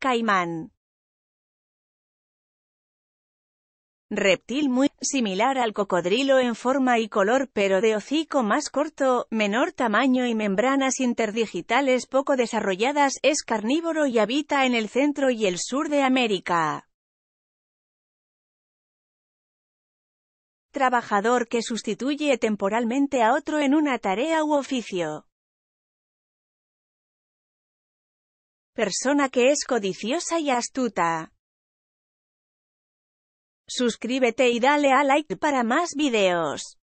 Caimán. Reptil muy similar al cocodrilo en forma y color pero de hocico más corto, menor tamaño y membranas interdigitales poco desarrolladas, es carnívoro y habita en el centro y el sur de América. Trabajador que sustituye temporalmente a otro en una tarea u oficio. persona que es codiciosa y astuta. Suscríbete y dale a like para más videos.